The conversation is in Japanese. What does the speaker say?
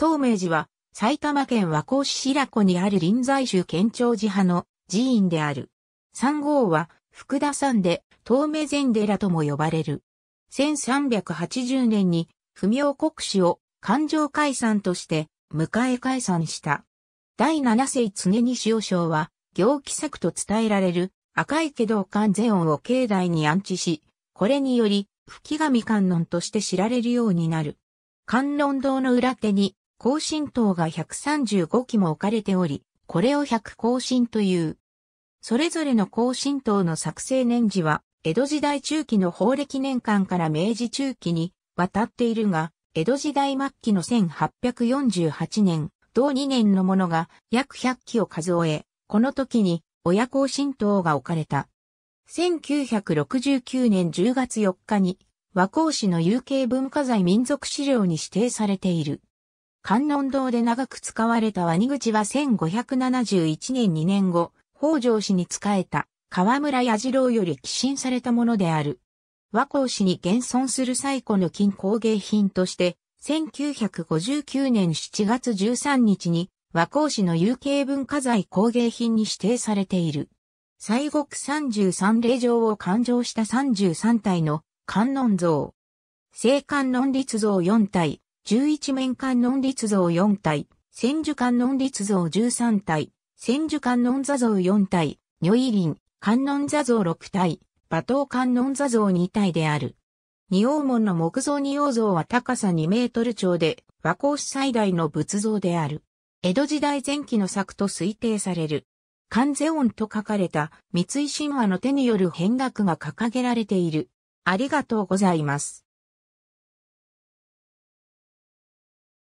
東明寺は埼玉県和光市白子にある臨済宗県庁寺派の寺院である。三号は福田山で東明禅寺とも呼ばれる。1380年に不明国史を環状解散として迎え解散した。第七世常に塩章は行基作と伝えられる赤いけど観禅音を境内に安置し、これにより、吹上観音として知られるようになる。観音堂の裏手に、更新塔が135基も置かれており、これを100更新という。それぞれの更新塔の作成年次は、江戸時代中期の法暦年間から明治中期に渡っているが、江戸時代末期の1848年、同2年のものが約100基を数え、この時に親更新塔が置かれた。1969年10月4日に和光市の有形文化財民族資料に指定されている。観音堂で長く使われた鰐口は1571年2年後、北条氏に仕えた河村矢次郎より寄進されたものである。和光氏に現存する最古の金工芸品として、1959年7月13日に和光氏の有形文化財工芸品に指定されている。西国33霊場を勘定した33体の観音像。聖観音立像4体、11面観音立像4体、千手観音立像13体、千手観音座像4体、如意輪、観音座像6体、馬頭観音座像2体である。二王門の木造二王像は高さ2メートル超で、和光市最大の仏像である。江戸時代前期の作と推定される。観世音と書かれた三井神話の手による変額が掲げられている。ありがとうございます。